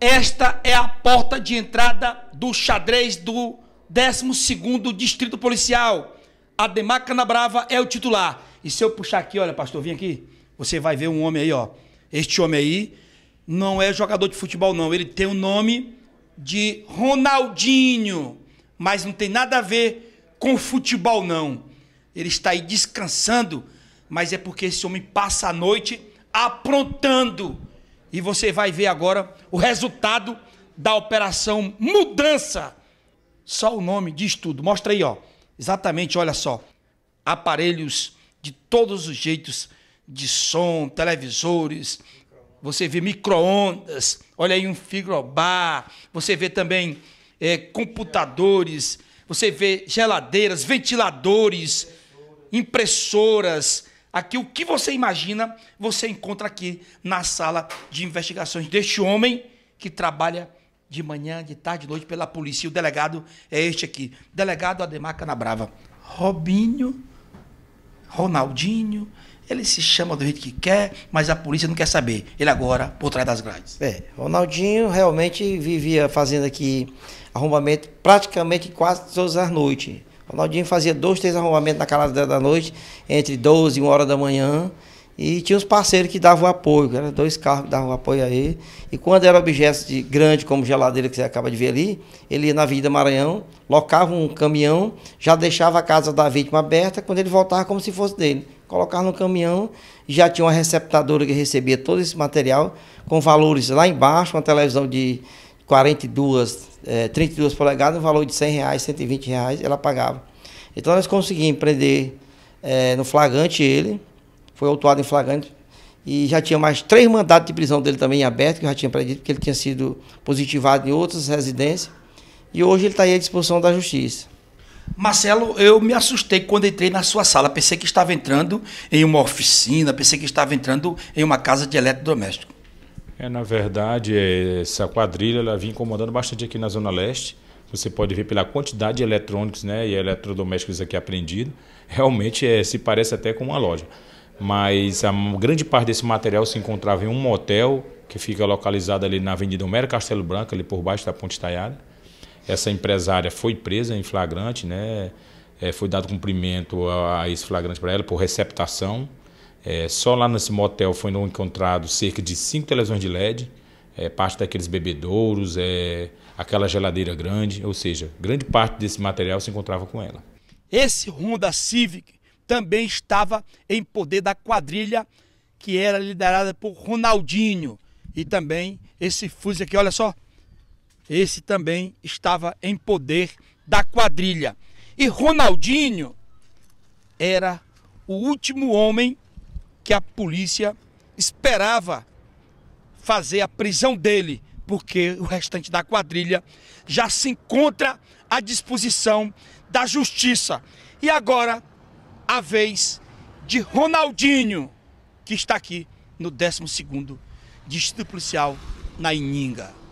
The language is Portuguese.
Esta é a porta de entrada do xadrez do 12º Distrito Policial. Ademar Canabrava é o titular. E se eu puxar aqui, olha, pastor, vem aqui, você vai ver um homem aí, ó. Este homem aí não é jogador de futebol, não. Ele tem o nome de Ronaldinho, mas não tem nada a ver com futebol, não. Ele está aí descansando, mas é porque esse homem passa a noite aprontando. E você vai ver agora o resultado da operação mudança. Só o nome diz tudo. Mostra aí, ó. Exatamente, olha só. Aparelhos de todos os jeitos de som, televisores, você vê microondas, olha aí um frigobar, você vê também é, computadores, você vê geladeiras, ventiladores, impressoras, Aqui o que você imagina, você encontra aqui na sala de investigações deste homem que trabalha de manhã, de tarde, de noite pela polícia. E o delegado é este aqui, delegado Ademar Canabrava. Robinho, Ronaldinho, ele se chama do jeito que quer, mas a polícia não quer saber. Ele agora por trás das grades. É, Ronaldinho realmente vivia fazendo aqui arrombamento praticamente quase todas as noites. Ronaldinho fazia dois, três arrumamentos na calada da noite, entre 12 e 1 hora da manhã. E tinha os parceiros que davam apoio, eram dois carros que davam apoio a ele. E quando era objeto de grande, como geladeira que você acaba de ver ali, ele ia na Avenida Maranhão, locava um caminhão, já deixava a casa da vítima aberta, quando ele voltava como se fosse dele. Colocava no caminhão, já tinha uma receptadora que recebia todo esse material, com valores lá embaixo, uma televisão de 42, é, 32 polegadas, no valor de 100 reais, 120 reais, ela pagava. Então nós conseguimos prender é, no flagrante ele, foi autuado em flagrante, e já tinha mais três mandados de prisão dele também em aberto, que eu já tinha predito, porque ele tinha sido positivado em outras residências, e hoje ele está aí à disposição da justiça. Marcelo, eu me assustei quando entrei na sua sala. Pensei que estava entrando em uma oficina, pensei que estava entrando em uma casa de eletrodoméstico. É, na verdade, é, essa quadrilha ela vinha incomodando bastante aqui na Zona Leste. Você pode ver pela quantidade de eletrônicos né, e eletrodomésticos aqui apreendido. Realmente é, se parece até com uma loja. Mas a grande parte desse material se encontrava em um motel que fica localizado ali na Avenida Homero Castelo Branco, ali por baixo da Ponte Taiada. Essa empresária foi presa em flagrante, né? É, foi dado cumprimento a, a esse flagrante para ela por receptação. É, só lá nesse motel foram encontrados cerca de cinco televisões de LED, é, parte daqueles bebedouros, é, aquela geladeira grande, ou seja, grande parte desse material se encontrava com ela. Esse Honda Civic também estava em poder da quadrilha que era liderada por Ronaldinho e também esse Fuse aqui, olha só, esse também estava em poder da quadrilha. E Ronaldinho era o último homem que a polícia esperava fazer a prisão dele, porque o restante da quadrilha já se encontra à disposição da justiça. E agora, a vez de Ronaldinho, que está aqui no 12º Distrito Policial na Ininga.